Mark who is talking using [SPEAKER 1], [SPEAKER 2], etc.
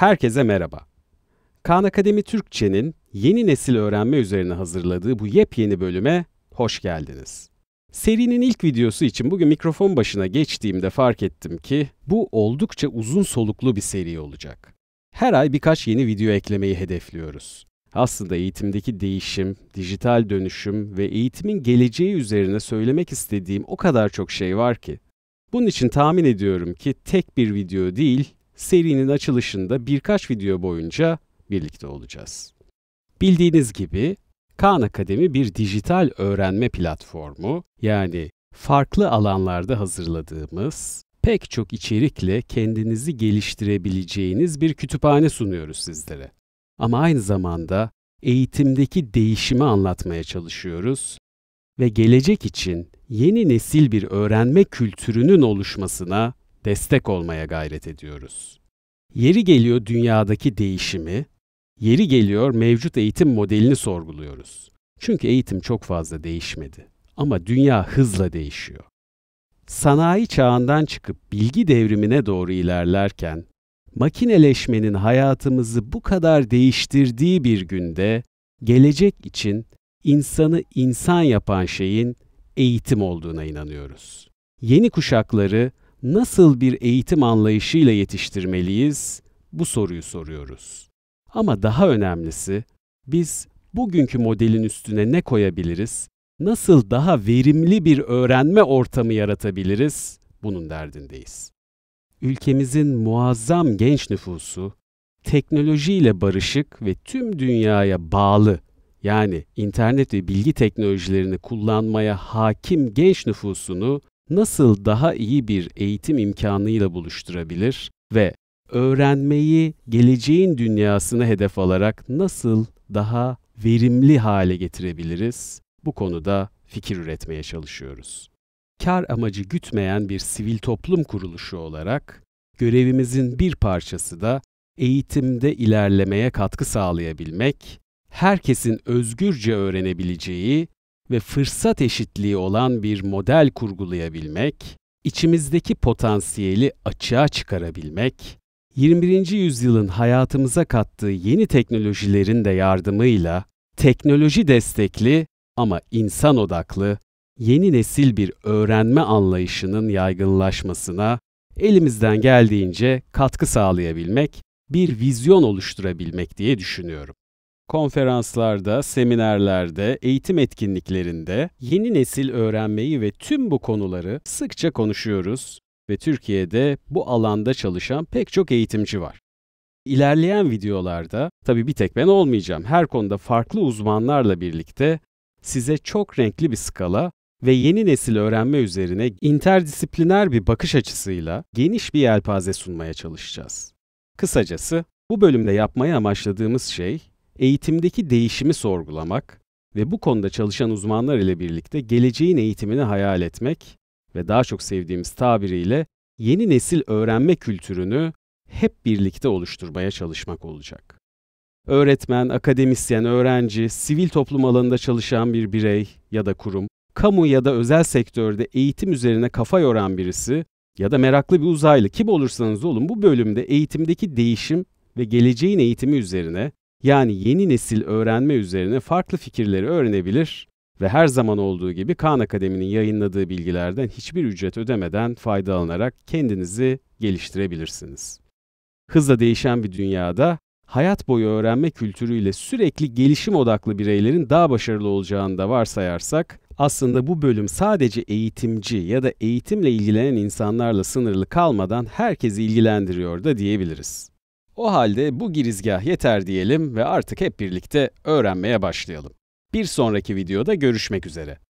[SPEAKER 1] Herkese merhaba. Khan Akademi Türkçe'nin yeni nesil öğrenme üzerine hazırladığı bu yepyeni bölüme hoş geldiniz. Serinin ilk videosu için bugün mikrofon başına geçtiğimde fark ettim ki bu oldukça uzun soluklu bir seri olacak. Her ay birkaç yeni video eklemeyi hedefliyoruz. Aslında eğitimdeki değişim, dijital dönüşüm ve eğitimin geleceği üzerine söylemek istediğim o kadar çok şey var ki. Bunun için tahmin ediyorum ki tek bir video değil, serinin açılışında birkaç video boyunca birlikte olacağız. Bildiğiniz gibi Khan Akademi bir dijital öğrenme platformu yani farklı alanlarda hazırladığımız pek çok içerikle kendinizi geliştirebileceğiniz bir kütüphane sunuyoruz sizlere. Ama aynı zamanda eğitimdeki değişimi anlatmaya çalışıyoruz ve gelecek için yeni nesil bir öğrenme kültürünün oluşmasına destek olmaya gayret ediyoruz. Yeri geliyor dünyadaki değişimi, yeri geliyor mevcut eğitim modelini sorguluyoruz. Çünkü eğitim çok fazla değişmedi ama dünya hızla değişiyor. Sanayi çağından çıkıp bilgi devrimine doğru ilerlerken makineleşmenin hayatımızı bu kadar değiştirdiği bir günde gelecek için insanı insan yapan şeyin eğitim olduğuna inanıyoruz. Yeni kuşakları nasıl bir eğitim anlayışıyla yetiştirmeliyiz? Bu soruyu soruyoruz. Ama daha önemlisi biz bugünkü modelin üstüne ne koyabiliriz? Nasıl daha verimli bir öğrenme ortamı yaratabiliriz? Bunun derdindeyiz. Ülkemizin muazzam genç nüfusu teknolojiyle barışık ve tüm dünyaya bağlı yani internet ve bilgi teknolojilerini kullanmaya hakim genç nüfusunu nasıl daha iyi bir eğitim imkanıyla buluşturabilir ve öğrenmeyi geleceğin dünyasını hedef alarak nasıl daha verimli hale getirebiliriz? Bu konuda fikir üretmeye çalışıyoruz. Kar amacı gütmeyen bir sivil toplum kuruluşu olarak görevimizin bir parçası da eğitimde ilerlemeye katkı sağlayabilmek, herkesin özgürce öğrenebileceği ve fırsat eşitliği olan bir model kurgulayabilmek, içimizdeki potansiyeli açığa çıkarabilmek, 21. yüzyılın hayatımıza kattığı yeni teknolojilerin de yardımıyla teknoloji destekli ama insan odaklı yeni nesil bir öğrenme anlayışının yaygınlaşmasına elimizden geldiğince katkı sağlayabilmek, bir vizyon oluşturabilmek diye düşünüyorum konferanslarda, seminerlerde, eğitim etkinliklerinde yeni nesil öğrenmeyi ve tüm bu konuları sıkça konuşuyoruz ve Türkiye'de bu alanda çalışan pek çok eğitimci var. İlerleyen videolarda, tabii bir tek ben olmayacağım, her konuda farklı uzmanlarla birlikte size çok renkli bir skala ve yeni nesil öğrenme üzerine interdisipliner bir bakış açısıyla geniş bir yelpaze sunmaya çalışacağız. Kısacası bu bölümde yapmaya amaçladığımız şey eğitimdeki değişimi sorgulamak ve bu konuda çalışan uzmanlar ile birlikte geleceğin eğitimini hayal etmek ve daha çok sevdiğimiz tabiriyle yeni nesil öğrenme kültürünü hep birlikte oluşturmaya çalışmak olacak. Öğretmen, akademisyen, öğrenci, sivil toplum alanında çalışan bir birey ya da kurum, kamu ya da özel sektörde eğitim üzerine kafa yoran birisi ya da meraklı bir uzaylı kim olursanız olun bu bölümde eğitimdeki değişim ve geleceğin eğitimi üzerine yani yeni nesil öğrenme üzerine farklı fikirleri öğrenebilir ve her zaman olduğu gibi Khan Akademi'nin yayınladığı bilgilerden hiçbir ücret ödemeden faydalanarak kendinizi geliştirebilirsiniz. Hızla değişen bir dünyada hayat boyu öğrenme kültürüyle sürekli gelişim odaklı bireylerin daha başarılı olacağını da varsayarsak, aslında bu bölüm sadece eğitimci ya da eğitimle ilgilenen insanlarla sınırlı kalmadan herkesi ilgilendiriyor da diyebiliriz. O halde bu girizgah yeter diyelim ve artık hep birlikte öğrenmeye başlayalım. Bir sonraki videoda görüşmek üzere.